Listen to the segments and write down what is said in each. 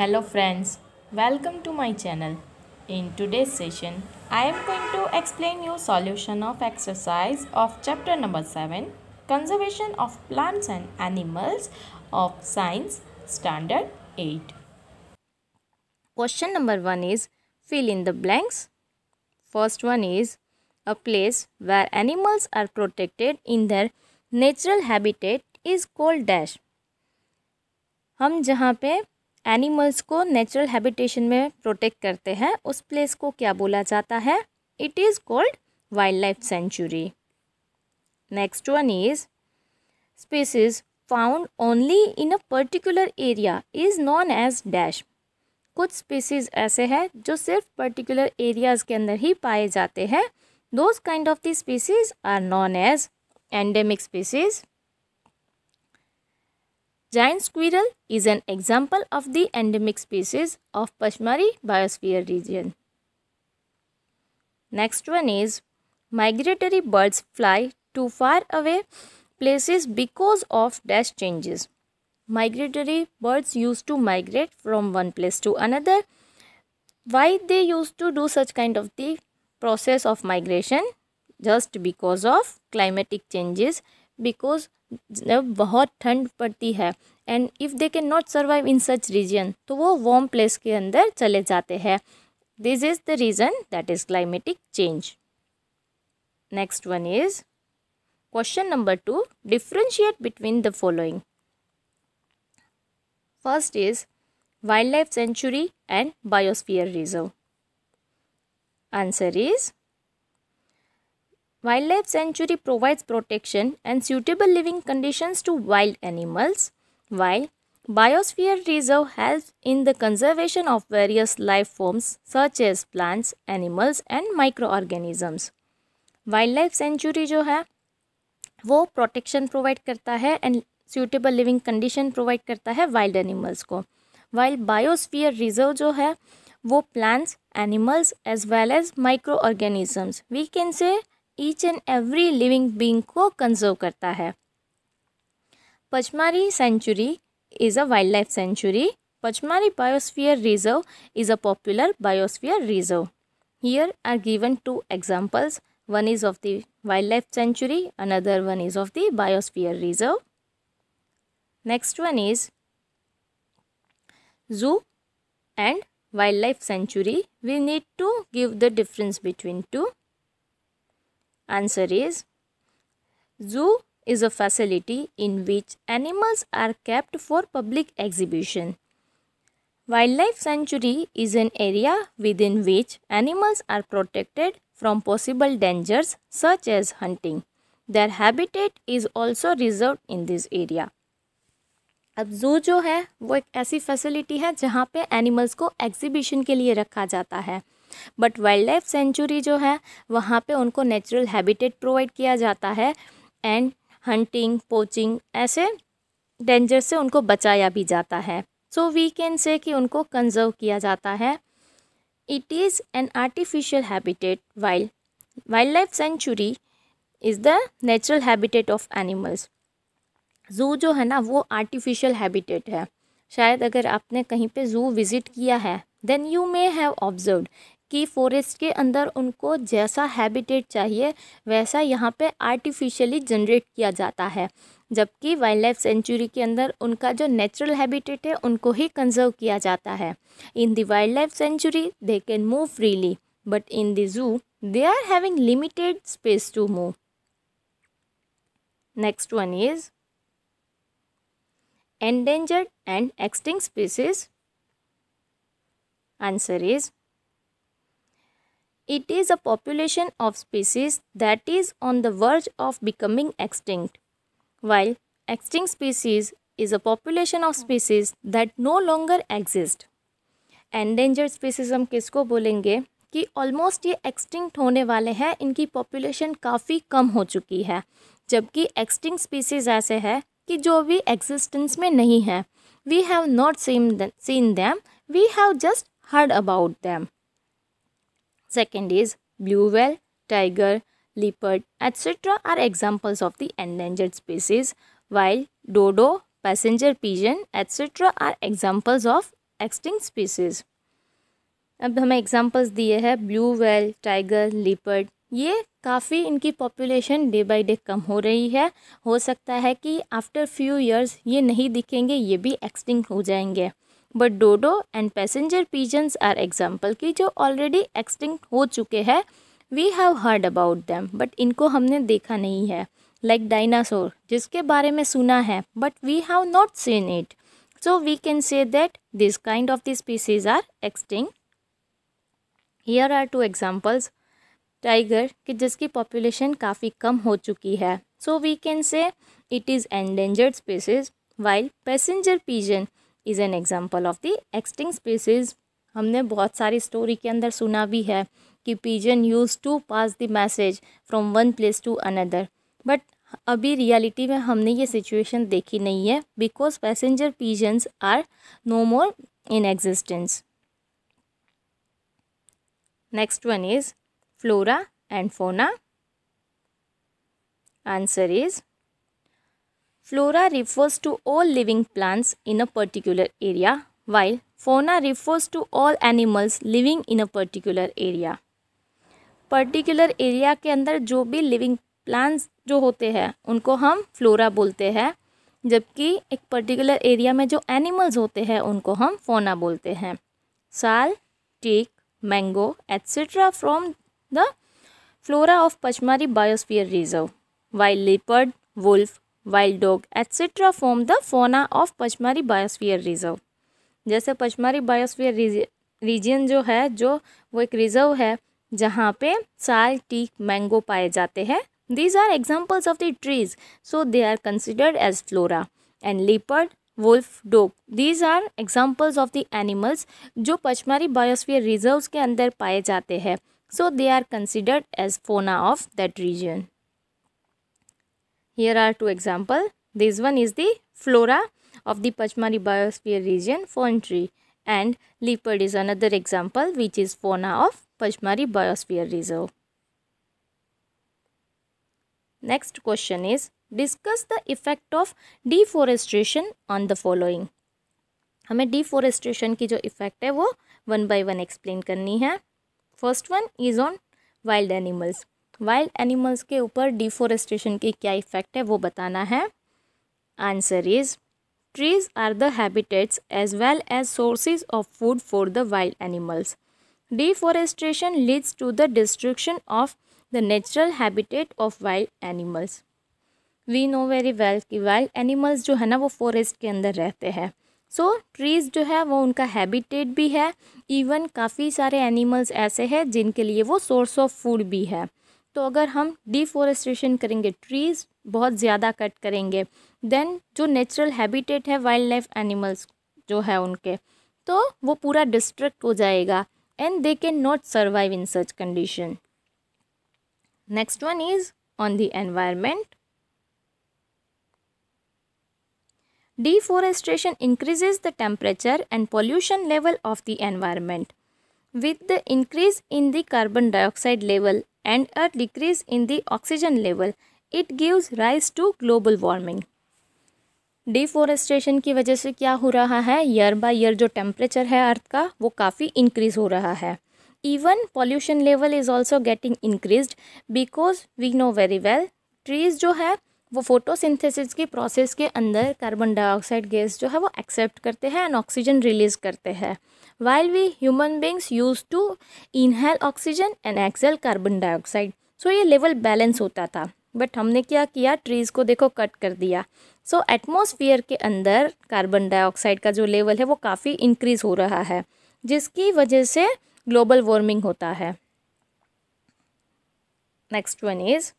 Hello friends, welcome to my channel. In today's session, I am going to explain you solution of exercise of chapter number 7, Conservation of Plants and Animals of Science, Standard 8. Question number 1 is, fill in the blanks. First one is, a place where animals are protected in their natural habitat is called dash. हम जहाँ पे animals को natural habitation में protect करते हैं उस place को क्या बोला जाता है it is called wildlife sanctuary next one is species found only in a particular area is known as dash कुछ स्पीसीज ऐसे हैं जो सिर्फ पर्टिकुलर एरियाज़ के अंदर ही पाए जाते हैं those kind of the species are known as endemic species Giant squirrel is an example of the endemic species of Pashmari biosphere region. Next one is migratory birds fly to far away places because of dash changes. Migratory birds used to migrate from one place to another. Why they used to do such kind of the process of migration? Just because of climatic changes because जब बहुत ठंड पड़ती है and if they can not survive in such region तो वो warm place के अंदर चले जाते हैं this is the reason that is climatic change next one is question number two differentiate between the following first is wildlife sanctuary and biosphere reserve answer is Wildlife sanctuary provides protection and suitable living conditions to wild animals, while biosphere reserve helps in the conservation of various life forms such as plants, animals and microorganisms. Wildlife sanctuary jo hai, wo protection provide karta hai and suitable living condition provide karta hai wild animals ko. While biosphere reserve jo hai, wo plants, animals as well as microorganisms. We can say each and every living being को conserve करता है Pachmarhi sanctuary is a wildlife sanctuary Biosphere Reserve is a popular biosphere reserve. Here are given two examples. One is of the wildlife sanctuary, another one is of the biosphere reserve. Next one is zoo and wildlife sanctuary. We need to give the difference between two. Answer is Zoo is a facility in which animals are kept for public exhibition. Wildlife sanctuary is an area within which animals are protected from possible dangers such as hunting. Their habitat is also reserved in this area. अब जू जो है वो एक ऐसी facility है जहाँ पे एनिमल्स को एग्जीबिशन के लिए रखा जाता है बट वाइल्ड लाइफ सेंचुरी जो है वहाँ पे उनको नेचुरल हैबिटेट प्रोवाइड किया जाता है एंड हंटिंग पोचिंग ऐसे डेंजर से उनको बचाया भी जाता है सो वी कैन से कि उनको कंजर्व किया जाता है it is an artificial habitat wild wildlife sanctuary is the natural habitat of animals zoo जो है ना वो आर्टिफिशियल हैबिटेट है शायद अगर आपने कहीं पे ज़ू विज़िट किया है then you may have observe कि फ़ॉरेस्ट के अंदर उनको जैसा हैबिटेट चाहिए वैसा यहाँ पे आर्टिफिशियली जनरेट किया जाता है जबकि वाइल्ड लाइफ सेंचुरी के अंदर उनका जो नेचुरल हैबिटेट है उनको ही कंजर्व किया जाता है in the wild wildlife sanctuary they can move freely but in the zoo they are having limited space to move next one is endangered and extinct species answer is It is a population of species that is on the verge of becoming extinct, while extinct species is a population of species that no longer exist. Endangered species हम किसको बोलेंगे कि almost ये extinct होने वाले हैं इनकी population काफ़ी कम हो चुकी है जबकि एक्सटिंक्ट स्पीसीज ऐसे है कि जो भी एग्जिस्टेंस में नहीं है we have not seen seen them we have just heard about them Second is blue whale, tiger, leopard, etc. are examples of the endangered species, while dodo, passenger pigeon, etc. are examples of extinct species. अब हमें examples दिए हैं blue whale tiger leopard ये काफ़ी इनकी population day by day कम हो रही है हो सकता है कि आफ्टर फ्यू इयर्स ये नहीं दिखेंगे ये भी एक्सटिंग हो जाएंगे but dodo and passenger pigeons are example की जो ऑलरेडी एक्सटिंक्ट हो चुके हैं we have heard about them but इनको हमने देखा नहीं है लाइक like डाइनासोर जिसके बारे में सुना है but we have not seen it so we can say that this kind of the species are extinct here are two examples tiger कि जिसकी पॉपुलेशन काफ़ी कम हो चुकी है so we can say it is endangered species while passenger pigeon is an example of the extinct species हमने बहुत सारी स्टोरी के अंदर सुना भी है कि pigeon use to pass the message from one place to another but अभी रियलिटी में हमने ये सिचुएशन देखी नहीं है because passenger pigeons are no more in existence next one is flora and fauna answer is Flora refers to all living plants in a particular area, while fauna refers to all animals living in a particular area. Particular area के अंदर जो भी living plants जो होते हैं उनको हम flora बोलते हैं जबकि एक पर्टिकुलर एरिया में जो एनिमल्स होते हैं उनको हम फोना बोलते हैं sal teak mango etcetera from the flora of Pachmarhi biosphere reserve wild leopard wolf wild dog etcetera from the fauna of Pachmarhi biosphere reserve जैसे पचमारी बायोस्फीयर रीजन जो है जो वो एक रिजर्व है जहाँ पे साल टीक मैंगो पाए जाते हैं these are examples of the trees so they are considered as flora and leopard wolf dog these are examples of the animals जो पचमारी बायोस्फीयर रिज़र्व के अंदर पाए जाते हैं so they are considered as fauna of that region Here are two examples. This one is the flora of the Pachmari biosphere region fern tree and leopard is another example which is fauna of Pachmari biosphere reserve. Next question is discuss the effect of deforestation on the following. हमें deforestation की जो effect है वो one by one explain करनी है First one is on wild animals. Wild animals के ऊपर deforestation के क्या इफेक्ट है वो बताना है answer is trees are the habitats as well as sources of food for the wild animals deforestation leads to the destruction of the natural habitat of wild animals we know very well कि wild animals जो है ना वो forest के अंदर रहते हैं सो so, trees जो है वो उनका हैबिटेट भी है इवन काफ़ी सारे एनिमल्स ऐसे हैं जिनके लिए वो सोर्स ऑफ फूड भी है तो अगर हम डिफॉरेस्टेशन करेंगे ट्रीज़ बहुत ज़्यादा कट करेंगे देन जो नेचुरल हैबिटेट है वाइल्ड लाइफ एनिमल्स जो है उनके तो वो पूरा डिस्ट्रक्ट हो जाएगा and they can not survive in such condition next one is on the environment Deforestation increases the temperature and pollution level of the environment. With the increase in the carbon dioxide level and a decrease in the oxygen level it gives rise to global warming deforestation की वजह से क्या हो रहा है year by year जो temperature है earth का वो काफ़ी इंक्रीज हो रहा है even pollution level is also getting increase because we know very well trees जो है वो फोटोसिंथेसिस की प्रोसेस के अंदर कार्बन डाइऑक्साइड गैस जो है वो एक्सेप्ट करते हैं एंड ऑक्सीजन रिलीज़ करते हैं while we human beings use to inhale oxygen and exhale carbon dioxide so ये लेवल बैलेंस होता था बट हमने क्या किया ट्रीज़ को देखो कट कर दिया सो so, एटमोसफियर के अंदर कार्बन डाइऑक्साइड का जो लेवल है वो काफ़ी इंक्रीज हो रहा है जिसकी वजह से ग्लोबल वार्मिंग होता है next one is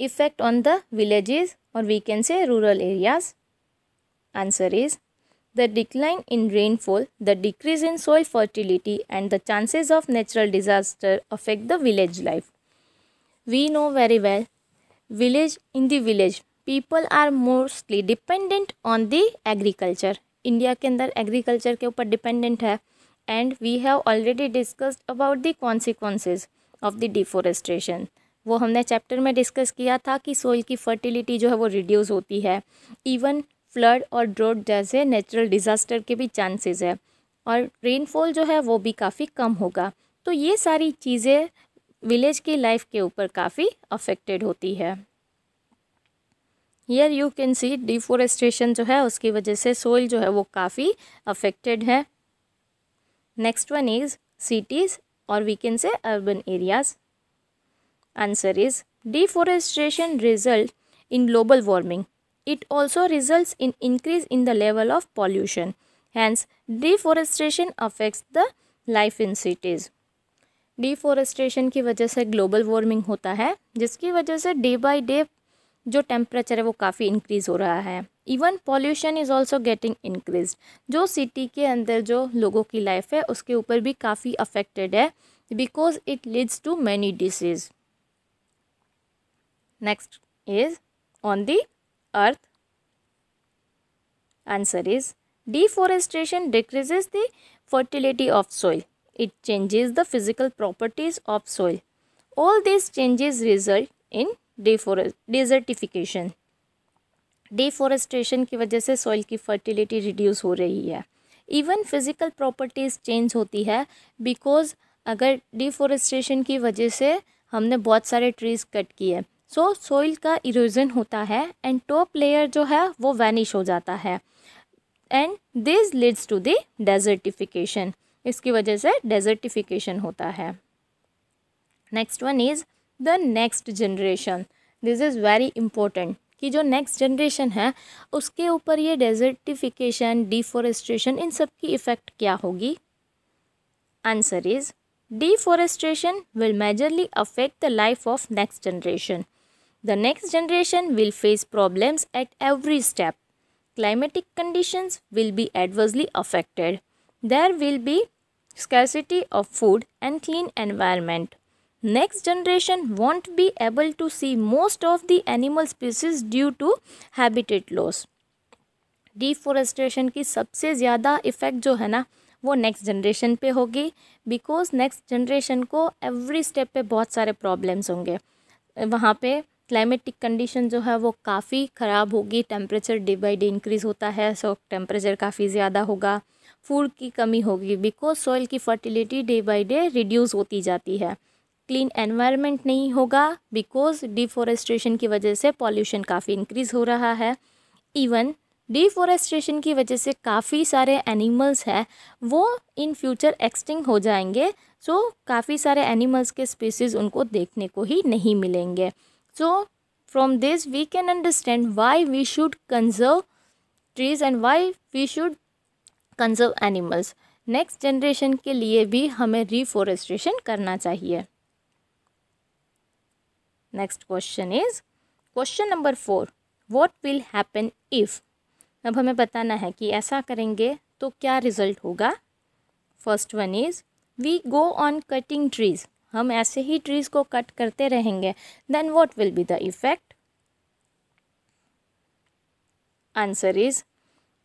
effect on the villages और we can say rural areas answer is the decline in rainfall, the decrease in soil fertility and the chances of natural disaster affect the village life. We know very well, village in the village, people are mostly dependent on the agriculture. India के अंदर agriculture के ऊपर dependent है and we have already discussed about the consequences of the deforestation. वो हमने chapter में discuss किया था कि सोइल की फर्टिलिटी जो है वो रिड्यूस होती है इवन फ्लड और ड्रोट जैसे नेचुरल डिज़ास्टर के भी चांसेस है और रेनफॉल जो है वो भी काफ़ी कम होगा तो ये सारी चीज़ें विलेज की लाइफ के ऊपर काफ़ी अफेक्टेड होती है here you can see deforestation जो है उसकी वजह से सोइल जो है वो काफ़ी अफेक्टेड है नेक्स्ट वन इज़ सिटीज़ और we can say urban areas answer is deforestation result in global warming it also results in increase in the level of pollution. Hence, deforestation affects the life in cities. Deforestation की वजह से global warming होता है जिसकी वजह से day by day जो temperature है वो काफ़ी इंक्रीज़ हो रहा है even pollution is also getting increase जो सिटी के अंदर जो लोगों की लाइफ है उसके ऊपर भी काफ़ी अफेक्टेड है because it leads to many disease next is on the earth? Answer is deforestation decreases the fertility of soil. It changes the physical properties of soil. All these changes result in desertification. Deforestation की वजह से soil की fertility reduce हो रही है even physical properties change होती है because अगर डिफॉरेस्टेशन की वजह से हमने बहुत सारे ट्रीज़ कट किए सो सोइल का इरोजन होता है एंड टॉप लेयर जो है वो वैनिश हो जाता है and this leads to the desertification इसकी वजह से डेजर्टिफिकेशन होता है next one is the next generation this is very important कि जो नेक्स्ट जनरेशन है उसके ऊपर ये डेजर्टिफिकेशन डिफॉरेस्ट्रेशन इन सब की इफ़ेक्ट क्या होगी answer is deforestation will majorly affect the life of next generation The next generation will face problems at every step. Climatic conditions will be adversely affected. There will be scarcity of food and clean environment. Next generation won't be able to see most of the animal species due to habitat loss. Deforestation की सबसे ज़्यादा effect जो है ना वो next generation पे होगी because next generation को एवरी स्टेप पे बहुत सारे प्रॉब्लम्स होंगे वहाँ पे क्लाइमेटिक कंडीशन जो है वो काफ़ी ख़राब होगी temperature day by day increase होता है सो टेम्परेचर काफ़ी ज़्यादा होगा फूड की कमी होगी बिकॉज सॉइल की fertility day by day reduce होती जाती है क्लीन एनवायरनमेंट नहीं होगा बिकॉज डिफॉरेस्ट्रेशन की वजह से पॉल्यूशन काफ़ी इंक्रीज़ हो रहा है इवन डिफॉरेस्ट्रेशन की वजह से काफ़ी सारे एनिमल्स हैं वो इन फ्यूचर एक्सटिंग हो जाएंगे सो so, काफ़ी सारे एनिमल्स के स्पीसीज़ उनको देखने को ही नहीं मिलेंगे so from this we can understand why we should conserve trees and why we should conserve animals next generation के लिए भी हमें रिफॉरेस्ट्रेशन करना चाहिए next question is question number four what will happen if अब हमें बताना है कि ऐसा करेंगे तो क्या रिजल्ट होगा first one is we go on cutting trees हम ऐसे ही ट्रीज़ को कट करते रहेंगे then what will be the effect answer is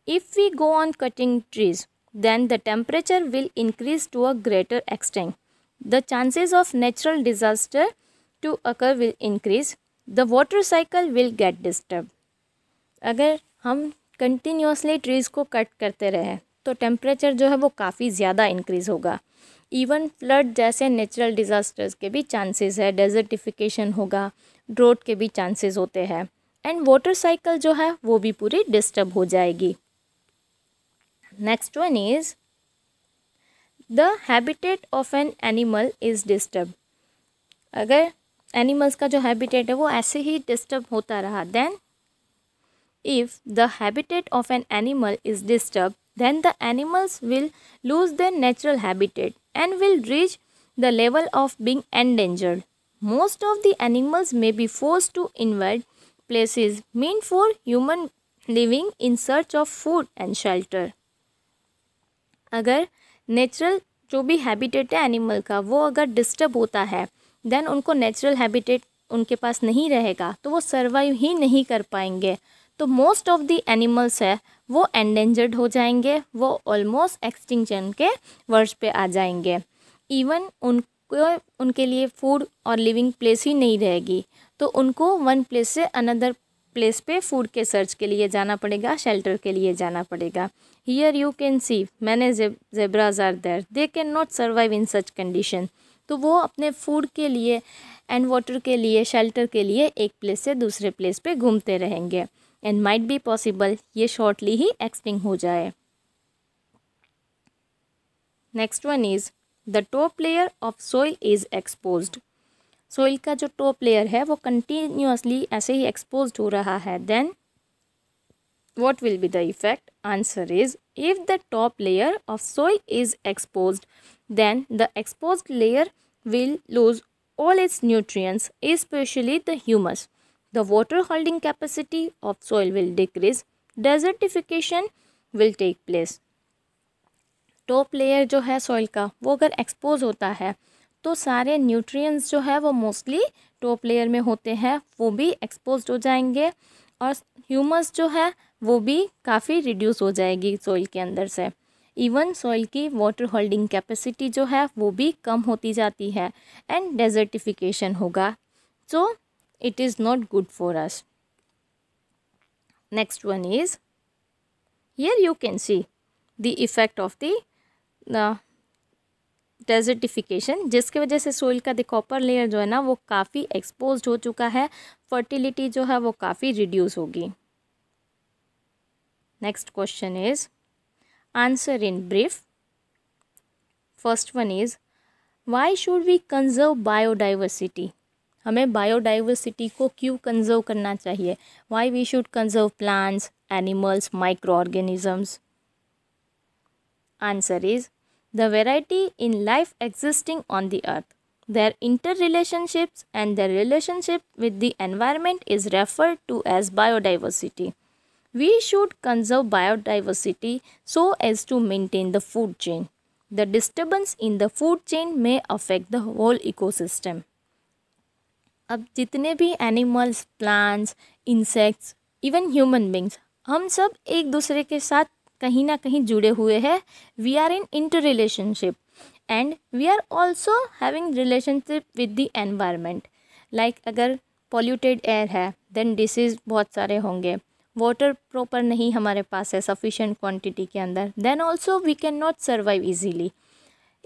if we go on cutting trees then the temperature will increase to a greater extent the chances of natural disaster to occur will increase the water cycle will get disturb अगर हम continuously trees को cut करते रहें तो temperature जो है वो काफ़ी ज़्यादा इंक्रीज़ होगा इवन फ्लड जैसे नेचुरल डिज़ास्टर्स के भी चांसेस है डेजर्टिफिकेशन होगा ड्रोट के भी चांसेस होते हैं एंड वाटर साइकिल जो है वो भी पूरी डिस्टर्ब हो जाएगी next one is the habitat of an animal is disturb अगर एनिमल्स का जो हैबिटेट है वो ऐसे ही डिस्टर्ब होता रहा then if the habitat of an animal is disturb then the animals will lose their natural habitat and will reach the level of being endangered. Most of the animals may be forced to invade places meant for human living in search of food and shelter. अगर natural जो भी habitat है animal का वो अगर disturb होता है then उनको natural habitat उनके पास नहीं रहेगा तो वो survive ही नहीं कर पाएंगे तो मोस्ट ऑफ दी एनिमल्स है वो एंडेंजर्ड हो जाएंगे वो ऑलमोस्ट एक्सटिंक्शन के वर्ष पे आ जाएंगे इवन उनको उनके लिए फूड और लिविंग प्लेस ही नहीं रहेगी तो उनको वन प्लेस से अनदर प्लेस पे फूड के सर्च के लिए जाना पड़ेगा शेल्टर के लिए जाना पड़ेगा here you can see many zebras are there they can not survive in such condition तो वो अपने फूड के लिए एंड वाटर के लिए शेल्टर के लिए एक प्लेस से दूसरे प्लेस पे घूमते रहेंगे एंड माइट बी पॉसिबल ये शॉर्टली ही एक्सटिंग हो जाए next one is the top layer of soil is expose soil का जो टॉप लेयर है वो कंटिन्यूसली ऐसे ही एक्सपोज हो रहा है then what will be the effect answer is if the top layer of soil is expose then the expose layer will lose all its nutrient specially the humus The water holding capacity of soil will decrease. Desertification will take place. Top layer जो है soil का वो अगर expose होता है तो सारे nutrients जो है वो मोस्टली टॉप लेयर में होते हैं वो भी एक्सपोज हो जाएंगे और ह्यूमस जो है वो भी काफ़ी रिड्यूस हो जाएगी सॉइल के अंदर से इवन सॉइल की वाटर होल्डिंग कैपेसिटी जो है वो भी कम होती जाती है एंड डेजर्टिफिकेशन होगा so so, it is not good for us next one is here you can see the effect of the uh, desertification जिसकी वजह से सोइल का द कॉपर लेयर जो है ना वो काफ़ी एक्सपोज हो चुका है फर्टिलिटी जो है वो काफ़ी रिड्यूस होगी next question is answer in brief first one is why should we conserve biodiversity हमें बायोडाइवर्सिटी को क्यों कंजर्व करना चाहिए why we should conserve plants animals microorganisms answer is the variety in life existing on the earth. Their interrelationships and their relationship with the environment is referred to as biodiversity. We should conserve biodiversity so as to maintain the food chain. The disturbance in the food chain may affect the whole ecosystem. अब जितने भी animals plants insects even human beings हम सब एक दूसरे के साथ कहीं ना कहीं जुड़े हुए हैं we are in interrelationship and we are also having relationship with the environment like अगर पॉल्यूटेड एयर है देन डिसीज़ बहुत सारे होंगे वाटर प्रॉपर नहीं हमारे पास है सफिशेंट क्वांटिटी के अंदर then also we can not survive easily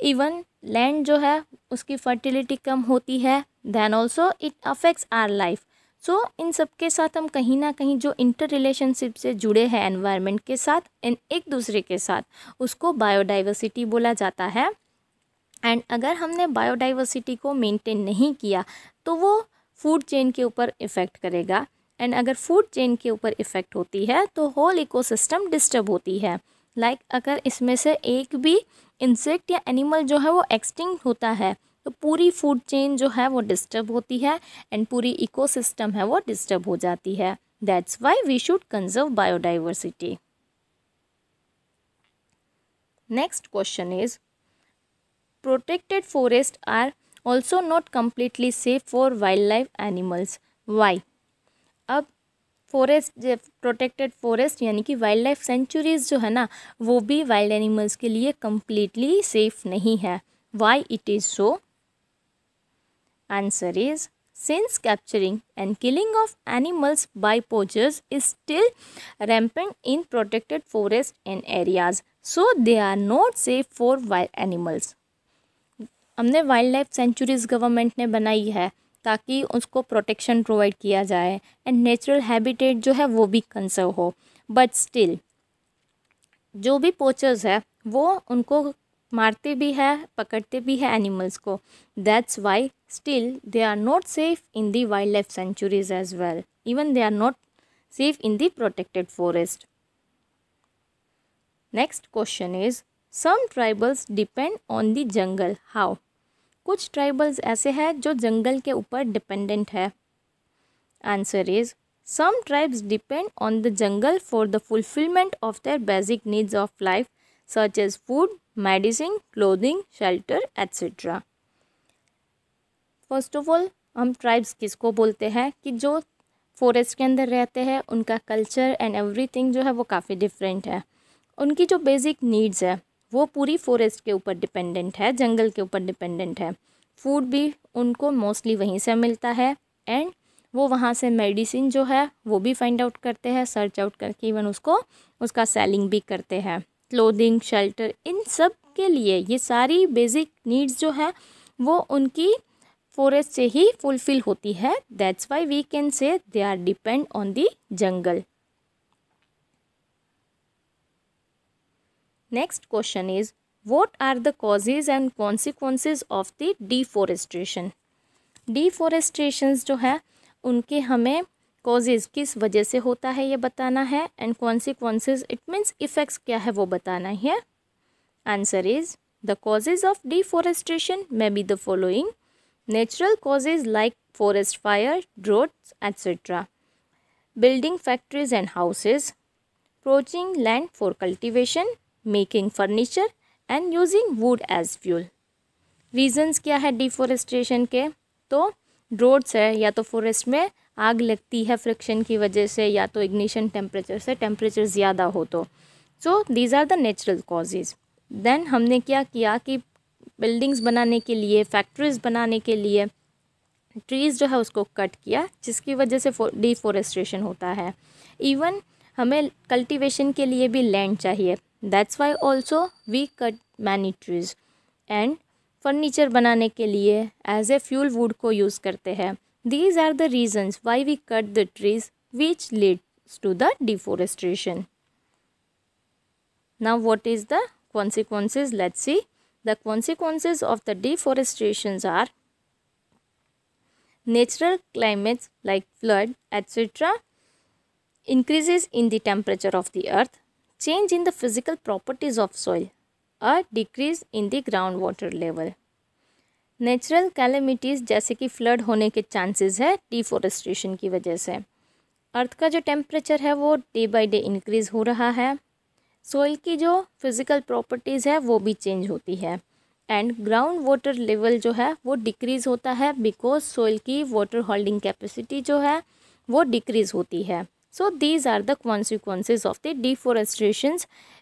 even land जो है उसकी फर्टिलिटी कम होती है then also it affects our life so इन सब के साथ हम कहीं ना कहीं जो इंटर रिलेशनशिप से जुड़े हैं एनवायरनमेंट के साथ इन एक दूसरे के साथ उसको बायोडाइवर्सिटी बोला जाता है एंड अगर हमने बायोडाइवर्सिटी को मेंटेन नहीं किया तो वो फूड चेन के ऊपर इफ़ेक्ट करेगा एंड अगर फूड चेन के ऊपर इफ़ेक्ट होती है तो होल इकोसिस्टम डिस्टर्ब होती है लाइक like, अगर इसमें से एक भी इंसेक्ट या एनिमल जो है वो एक्सटिंक्ट होता है तो पूरी फूड चेन जो है वो डिस्टर्ब होती है एंड पूरी इकोसिस्टम है वो डिस्टर्ब हो जाती है that's why we should conserve biodiversity next question is protected forest are also not completely safe for wild life animals why forest protected forest यानी कि वाइल्ड लाइफ सेंचुरीज जो है ना वो भी वाइल्ड एनिमल्स के लिए कम्प्लीटली सेफ नहीं है why it is so answer is since capturing and killing of animals by poachers is still rampant in protected forest and areas so they are not safe for wild animals हमने wild life sanctuaries government ने बनाई है ताकि उसको protection provide किया जाए and natural habitat जो है वो भी कंसर्व हो बट स्टिल जो भी पोचर्स है वो उनको मारते भी है पकड़ते भी है एनिमल्स को that's why still they are not safe in the wild life sanctuaries as well even they are not safe in the protected forest next question is some tribals depend on the jungle how कुछ tribals ऐसे हैं जो जंगल के ऊपर dependent है answer is some tribes depend on the jungle for the fulfilment of their basic needs of life such as food medicine clothing shelter etcetera first of all हम tribes किसको बोलते हैं कि जो फॉरेस्ट के अंदर रहते हैं उनका कल्चर एंड एवरीथिंग जो है वो काफ़ी डिफरेंट है उनकी जो बेसिक नीड्स है वो पूरी फॉरेस्ट के ऊपर डिपेंडेंट है जंगल के ऊपर डिपेंडेंट है फूड भी उनको मोस्टली वहीं से मिलता है एंड वो वहाँ से मेडिसिन जो है वो भी फाइंड आउट करते हैं सर्च आउट करके इवन उसको उसका सेलिंग भी करते हैं क्लोदिंग शेल्टर इन सब के लिए ये सारी बेसिक नीड्स जो है वो उनकी फॉरेस्ट से ही फुलफ़िल होती है that's why we can say they are depend on the jungle next question is what are the causes and consequences of the deforestation deforestation जो है उनके हमें कॉजेज़ किस वजह से होता है ये बताना है and consequences it means effects क्या है वो बताना है answer is the causes of deforestation may be the following natural causes like forest fire droughts etcetera building factories and houses poaching land for cultivation making furniture and using wood as fuel reasons क्या है deforestation के तो roads है या तो forest में आग लगती है फ्रिक्शन की वजह से या तो इग्निशन टेम्परेचर से टेम्परेचर ज़्यादा हो तो so these are the natural causes then हमने क्या किया कि बिल्डिंग्स बनाने के लिए फैक्ट्रीज़ बनाने के लिए ट्रीज़ जो है उसको कट किया जिसकी वजह से डिफोरेस्ट्रेशन होता है इवन हमें कल्टीवेशन के लिए भी लैंड चाहिए that's why also we cut many trees and furniture. बनाने के लिए as a fuel wood को use करते हैं are the reasons why we cut the trees, which leads to the deforestation. now what is the consequences let's see the consequences of the deforestation are natural climates like flood etc increases in the temperature of the earth change in the physical properties of soil, a decrease in the groundwater level. Natural calamities जैसे कि flood होने के chances है डिफोरेस्ट्रेशन की वजह से अर्थ का जो टेम्परेचर है वो डे बाय डे इंक्रीज़ हो रहा है सोइल की जो फिज़िकल प्रॉपर्टीज़ है वो भी चेंज होती है एंड ग्राउंड वाटर लेवल जो है वो डिक्रीज़ होता है बिकॉज सोइल की वाटर होल्डिंग कैपेसिटी जो है वो डिक्रीज़ होती है So these are the consequences of the deforestation,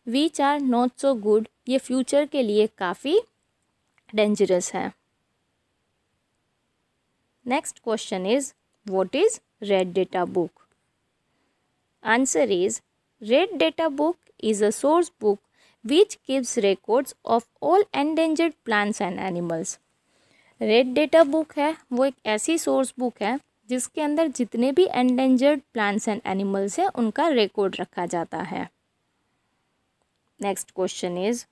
which are not so good ये future के लिए काफ़ी dangerous है Next question is what is red data book? Answer is red data book is a source book which gives records of all endangered plants and animals. Red Data Book है वो एक ऐसी source book है जिसके अंदर जितने भी endangered plants and animals हैं उनका रिकॉर्ड रखा जाता है next question is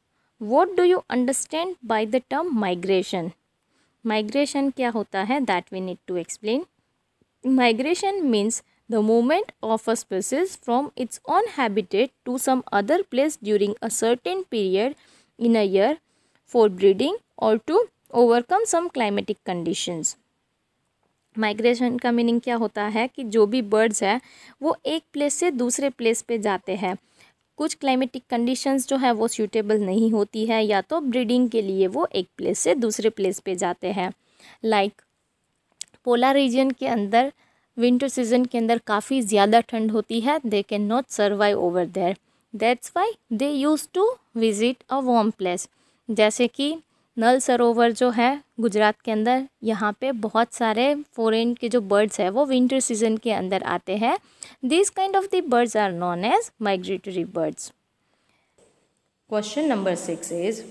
what do you understand by the term migration migration क्या होता है that we need to explain migration means the moment of a species from its own habitat to some other place during a certain period in a year for breeding और to overcome some climatic conditions migration का meaning क्या होता है कि जो भी birds है वो एक प्लेस से दूसरे प्लेस पे जाते हैं कुछ क्लाइमेटिक कंडीशंस जो है वो सूटेबल नहीं होती है या तो ब्रीडिंग के लिए वो एक प्लेस से दूसरे प्लेस पे जाते हैं लाइक like, पोला रीजन के अंदर विंटर सीजन के अंदर काफ़ी ज़्यादा ठंड होती है they can not survive over there that's why they use to visit a warm place जैसे कि नल सरोवर जो है गुजरात के अंदर यहाँ पे बहुत सारे फॉरेन के जो बर्ड्स हैं वो विंटर सीजन के अंदर आते हैं this kind of the birds are known as migratory birds question number six is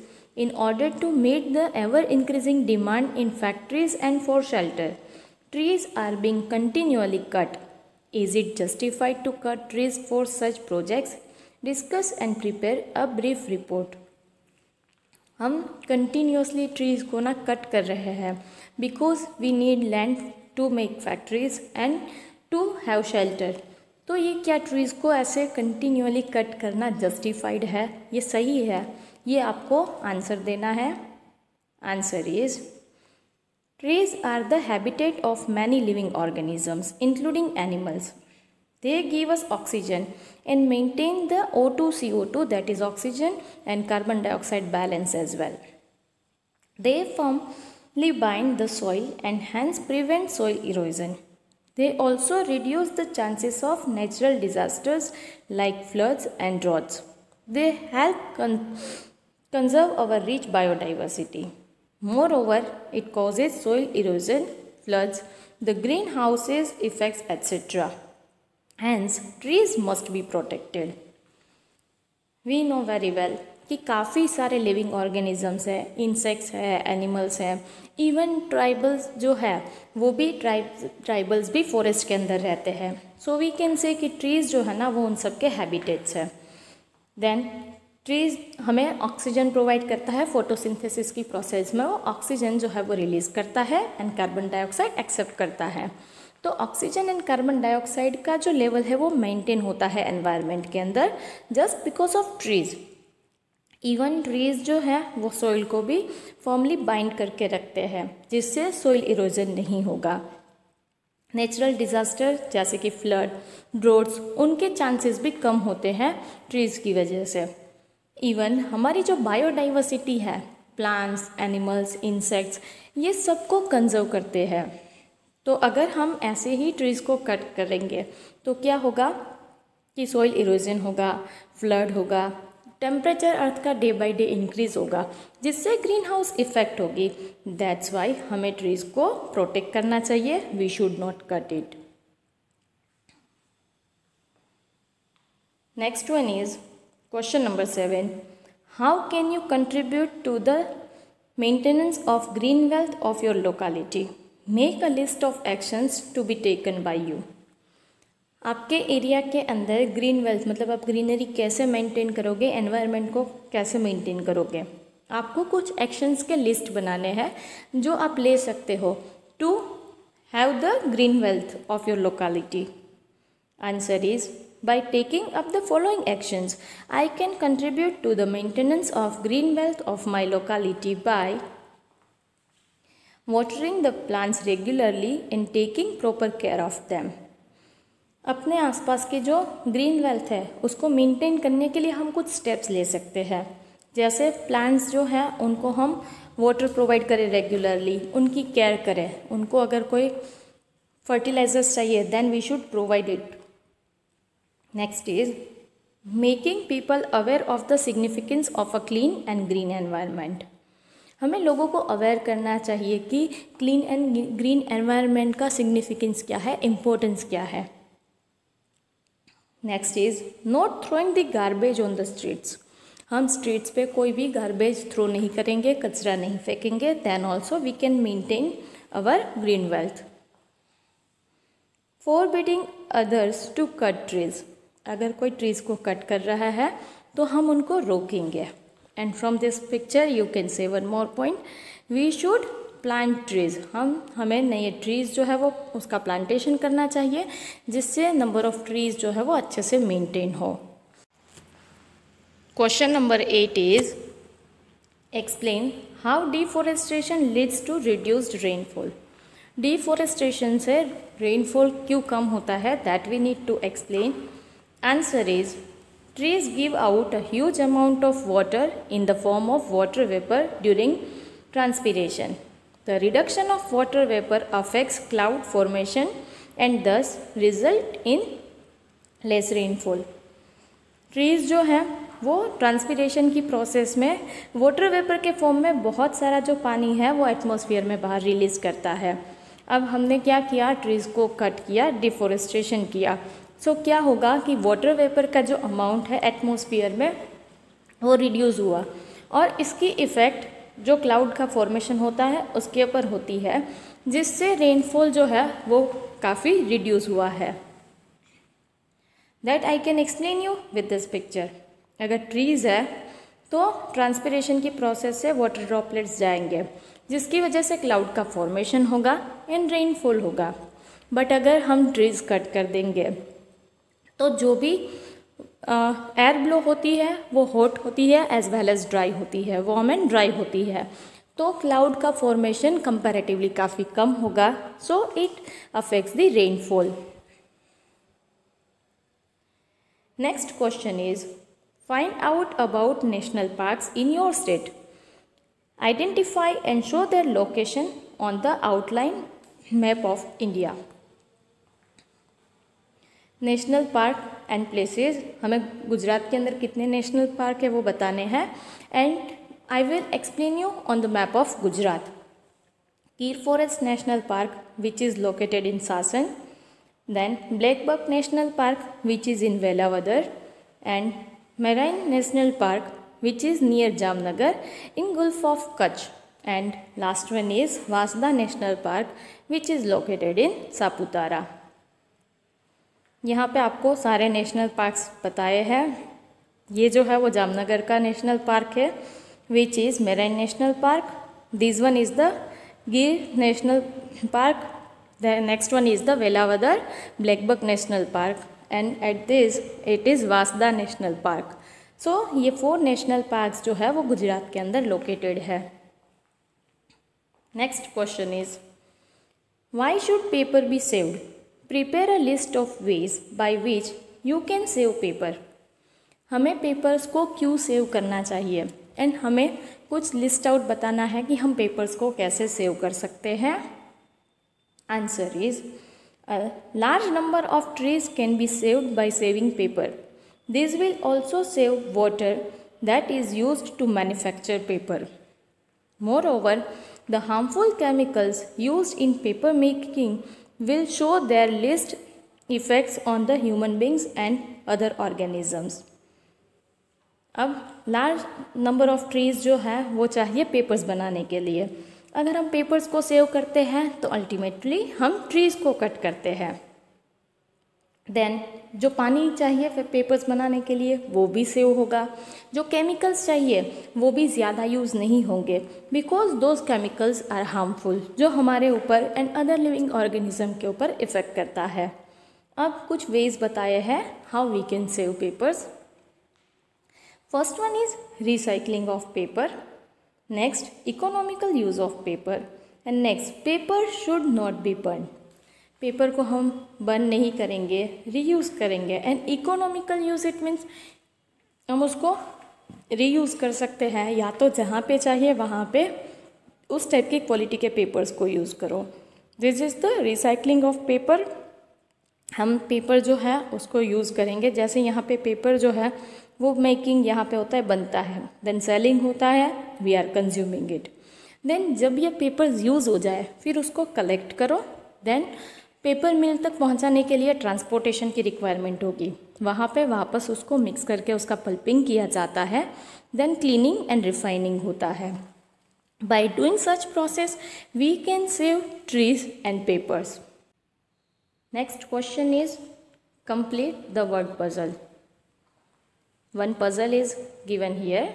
in order to meet the ever increasing demand in factories and for shelter trees are being continuously cut is it justified to cut trees for such projects discuss and prepare a brief report हम continuously trees को ना cut कर रहे हैं because we need land to make factories and to have shelter तो ये क्या trees को ऐसे कंटिन्यूली कट करना जस्टिफाइड है ये सही है ये आपको आंसर देना है answer is trees are the habitat of many living organisms including animals They give us oxygen and maintain the O2 CO2 that is oxygen and carbon dioxide balance as well. They firmly bind the soil and hence prevent soil erosion. They also reduce the chances of natural disasters like floods and droughts. They help con conserve our rich biodiversity. Moreover, it causes soil erosion, floods, the greenhouses effects, etc. Hence trees must be protected we know very well कि काफ़ी सारे living organisms हैं insects हैं animals हैं even tribals जो है वो भी ट्राइब ट्राइबल्स भी फॉरेस्ट के अंदर रहते हैं सो वी कैन से कि ट्रीज़ जो है ना वो उन सबके हैबिटेट्स हैं देन ट्रीज हमें ऑक्सीजन प्रोवाइड करता है फोटोसिंथेसिस की प्रोसेस में वो ऑक्सीजन जो है वो रिलीज़ करता है एंड कार्बन डाइऑक्साइड एक्सेप्ट करता है तो ऑक्सीजन एंड कार्बन डाइऑक्साइड का जो लेवल है वो मेंटेन होता है एनवायरनमेंट के अंदर just because of trees even trees जो है वो सॉइल को भी फॉर्मली बाइंड करके रखते हैं जिससे सॉइल इरोजन नहीं होगा नेचुरल डिज़ास्टर जैसे कि फ्लड ड्रोड्स उनके चांसेस भी कम होते हैं ट्रीज़ की वजह से इवन हमारी जो बायोडाइवर्सिटी है प्लांट्स एनिमल्स इंसेक्ट्स ये सबको कंजर्व करते हैं तो अगर हम ऐसे ही ट्रीज़ को कट करेंगे तो क्या होगा कि सॉइल इरोजन होगा फ्लड होगा टेम्परेचर अर्थ का डे बाई डे इंक्रीज़ होगा जिससे ग्रीन हाउस इफेक्ट होगी दैट्स वाई हमें ट्रीज़ को प्रोटेक्ट करना चाहिए we should not cut it next one is question number seven how can you contribute to the maintenance of green wealth of your locality make a list of actions to be taken by you आपके area के अंदर green wealth मतलब आप greenery कैसे maintain करोगे environment को कैसे maintain करोगे आपको कुछ एक्शंस के लिस्ट बनाने हैं जो आप ले सकते हो to have the green wealth of your locality answer is By taking up the following actions, I can contribute to the maintenance of green wealth of my locality by watering the plants regularly and taking proper care of them अपने आसपास की जो green wealth है उसको maintain करने के लिए हम कुछ स्टेप्स ले सकते हैं जैसे प्लांट्स जो हैं उनको हम वाटर प्रोवाइड करें रेगुलरली उनकी केयर करें उनको अगर कोई फर्टिलाइजर्स चाहिए then we should provide it next is making people aware of the significance of a clean and green environment हमें लोगों को अवेयर करना चाहिए कि क्लीन एंड ग्रीन एनवायरनमेंट का सिग्निफिकेंस क्या है इम्पोर्टेंस क्या है next is not throwing the garbage on the streets हम स्ट्रीट्स पे कोई भी गार्बेज थ्रो नहीं करेंगे कचरा नहीं फेंकेंगे then also we can maintain our green wealth forbidding others to cut trees अगर कोई ट्रीज़ को कट कर रहा है तो हम उनको रोकेंगे and from this picture you can say one more point we should plant trees हम हमें नए ट्रीज़ जो है वो उसका प्लांटेशन करना चाहिए जिससे नंबर ऑफ़ ट्रीज़ जो है वो अच्छे से मेंटेन हो question number eight is explain how deforestation leads to reduced rainfall deforestation से रेनफॉल क्यों कम होता है that we need to explain answer is Trees give out a huge amount of water in the form of water vapor during transpiration. The reduction of water vapor affects cloud formation and thus result in less rainfall. Trees जो हैं वो transpiration की process में water vapour के form में बहुत सारा जो पानी है वो एटमॉस्फेयर में बाहर रिलीज़ करता है अब हमने क्या किया ट्रीज़ को कट किया डिफोरेस्टेशन किया सो so, क्या होगा कि वाटर वेपर का जो अमाउंट है एटमोसफियर में वो रिड्यूज़ हुआ और इसकी इफ़ेक्ट जो क्लाउड का फॉर्मेशन होता है उसके ऊपर होती है जिससे रेनफॉल जो है वो काफ़ी रिड्यूस हुआ है that I can explain you with this picture अगर ट्रीज़ है तो ट्रांसपेरेशन की प्रोसेस से वाटर ड्रॉपलेट्स जाएंगे जिसकी वजह से क्लाउड का फॉर्मेशन होगा एंड रेनफॉल होगा बट अगर हम ट्रीज़ कट कर देंगे तो जो भी एयर ब्लो होती है वो हॉट होती है एज वेल एज ड्राई होती है वॉम एंड ड्राई होती है तो क्लाउड का फॉर्मेशन कंपैरेटिवली काफ़ी कम होगा so it affects the rainfall next question is find out about national parks in your state identify and show their location on the outline map of India national park and places हमें गुजरात के अंदर कितने national park है वो बताने हैं and I will explain you on the map of Gujarat Gir forest national park which is located in Sasan then blackbuck national park which is in Velavadar and marine national park which is near Jamnagar in gulf of Kutch and last one is Vansda national park which is located in Saputara यहाँ पे आपको सारे national parks बताए हैं ये जो है वो जामनगर का नेशनल पार्क है which is marine national park this one is the Gir national park the next one is the Velavadar blackbuck national park and at this it is Vansda national park so ये four national parks जो है वो गुजरात के अंदर located है next question is why should paper be saved prepare a list of ways by which you can save paper हमें papers को क्यों सेव करना चाहिए एंड हमें कुछ लिस्ट आउट बताना है कि हम पेपर्स को कैसे सेव कर सकते हैं answer is large number of trees can be saved by saving paper this will also save water is use to manufacture paper moreover the harmful chemicals use in paper making will show their least effects on the human beings and other organisms. अब large number of trees जो है वो चाहिए papers बनाने के लिए अगर हम पेपर्स को सेव करते हैं तो अल्टीमेटली हम ट्रीज को कट करते हैं देन जो पानी चाहिए पेपर्स बनाने के लिए वो भी सेव होगा जो केमिकल्स चाहिए वो भी ज़्यादा यूज़ नहीं होंगे because those chemicals are harmful जो हमारे ऊपर एंड अदर लिविंग ऑर्गेनिज्म के ऊपर इफ़ेक्ट करता है अब कुछ वेज बताए हैं how we can save papers first one is recycling of paper next economical use of paper and next paper should not be burn paper को हम बर्न नहीं करेंगे रीयूज़ करेंगे and economical use it means हम उसको reuse कर सकते हैं या तो जहाँ पे चाहिए वहाँ पे उस टाइप की क्वालिटी के पेपर्स को यूज़ करो this is the recycling of paper हम पेपर जो है उसको यूज़ करेंगे जैसे यहाँ पे पेपर जो है वो मेकिंग यहाँ पे होता है बनता है देन सेलिंग होता है we are consuming it then जब ये पेपर यूज़ हो जाए फिर उसको कलेक्ट करो देन पेपर मिल तक पहुंचाने के लिए ट्रांसपोर्टेशन की रिक्वायरमेंट होगी वहाँ पे वापस उसको मिक्स करके उसका पल्पिंग किया जाता है देन क्लीनिंग एंड रिफाइनिंग होता है by doing such process we can save trees and papers next question is complete the word puzzle one puzzle is given here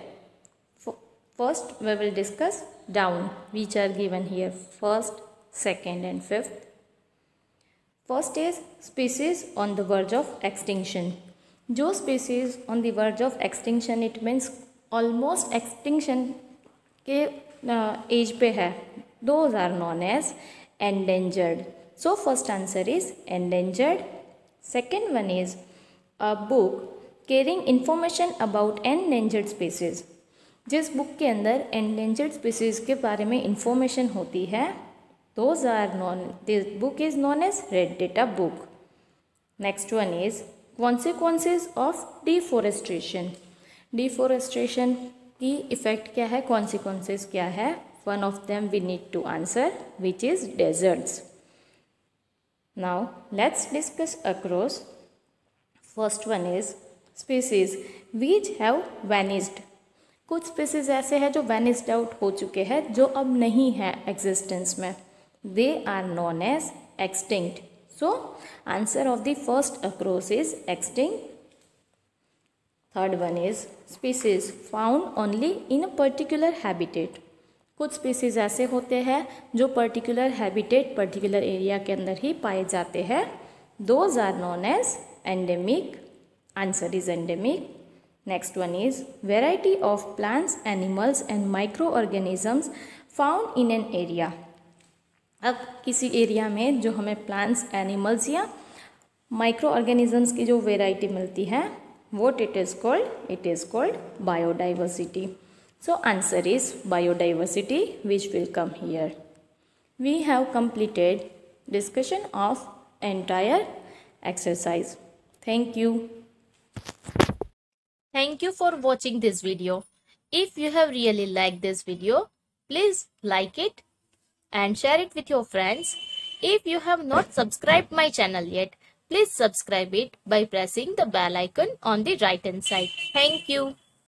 first we will discuss down which are given here first second and fifth first is species on the verge of extinction जो species on the verge of extinction it means almost extinction के edge uh, पे है those are known as endangered so first answer is endangered second one is a book caring information about endangered species जिस book के अंदर endangered species के बारे में information होती है those are known this book is known as red data book next one is consequences of deforestation deforestation की effect क्या है कॉन्सिक्वेंसेस क्या है one of them we need to answer which is deserts now let's discuss across first one is species which have vanished कुछ species ऐसे हैं जो vanished out हो चुके हैं जो अब नहीं है एग्जिस्टेंस में They are known as extinct. So, answer of the first across is extinct. Third one is species found only in a particular habitat. कुछ स्पीसीज ऐसे होते हैं जो पर्टिकुलर हैबिटेट पर्टिकुलर एरिया के अंदर ही पाए जाते हैं those are known as endemic answer is endemic next one is variety of plants animals and micro organisms found in an area अब किसी एरिया में जो हमें प्लांट्स एनिमल्स या माइक्रो ऑर्गेनिजम्स की जो वेराइटी मिलती है what it is called it is called biodiversity so answer is biodiversity which will come here we have completed discussion of entire exercise thank you thank you for watching this video if you have really like this video please like it and share it with your friends. If you have not subscribed my channel yet, please subscribe it by pressing the bell icon on the right hand side. Thank you.